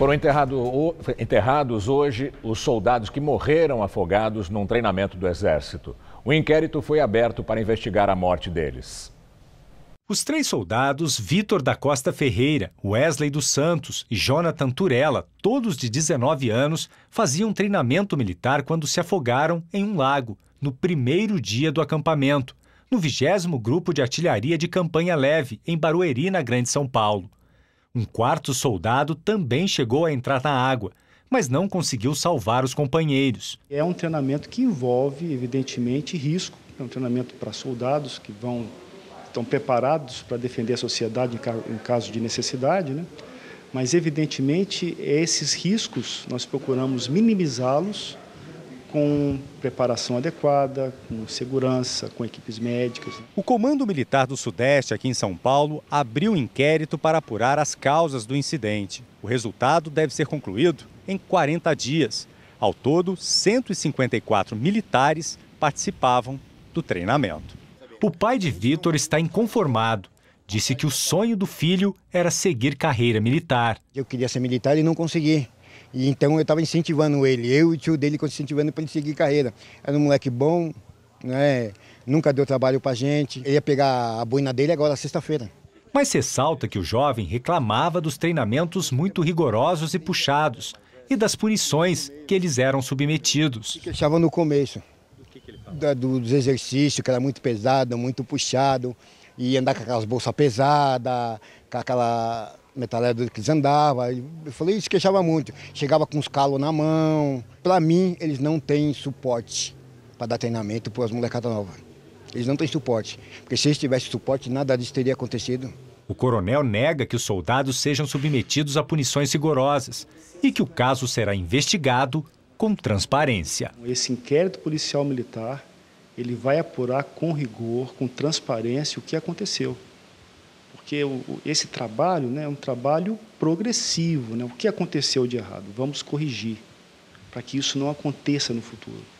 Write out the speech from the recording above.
Foram enterrado, enterrados hoje os soldados que morreram afogados num treinamento do Exército. O inquérito foi aberto para investigar a morte deles. Os três soldados, Vitor da Costa Ferreira, Wesley dos Santos e Jonathan Turella, todos de 19 anos, faziam treinamento militar quando se afogaram em um lago, no primeiro dia do acampamento, no 20 Grupo de Artilharia de Campanha Leve, em Barueri, na Grande São Paulo. Um quarto soldado também chegou a entrar na água, mas não conseguiu salvar os companheiros. É um treinamento que envolve, evidentemente, risco. É um treinamento para soldados que vão estão preparados para defender a sociedade em caso de necessidade, né? Mas evidentemente esses riscos nós procuramos minimizá-los com preparação adequada, com segurança, com equipes médicas. O Comando Militar do Sudeste, aqui em São Paulo, abriu inquérito para apurar as causas do incidente. O resultado deve ser concluído em 40 dias. Ao todo, 154 militares participavam do treinamento. O pai de Vitor está inconformado. Disse que o sonho do filho era seguir carreira militar. Eu queria ser militar e não consegui. E então eu estava incentivando ele, eu e o tio dele incentivando para ele seguir carreira. Era um moleque bom, né? nunca deu trabalho para gente. Ele ia pegar a boina dele agora sexta-feira. Mas ressalta que o jovem reclamava dos treinamentos muito rigorosos e puxados e das punições que eles eram submetidos. Se queixava no começo do, dos exercícios, que era muito pesado, muito puxado, e andar com aquelas bolsas pesadas, com aquela metralhadora que eles andavam. Eu falei, eles queixava muito. Chegava com os calos na mão. Para mim, eles não têm suporte para dar treinamento para as molecadas novas. Eles não têm suporte. Porque se eles tivessem suporte, nada disso teria acontecido. O coronel nega que os soldados sejam submetidos a punições rigorosas e que o caso será investigado com transparência. Esse inquérito policial militar, ele vai apurar com rigor, com transparência o que aconteceu porque o, esse trabalho né, é um trabalho progressivo. Né? O que aconteceu de errado? Vamos corrigir para que isso não aconteça no futuro.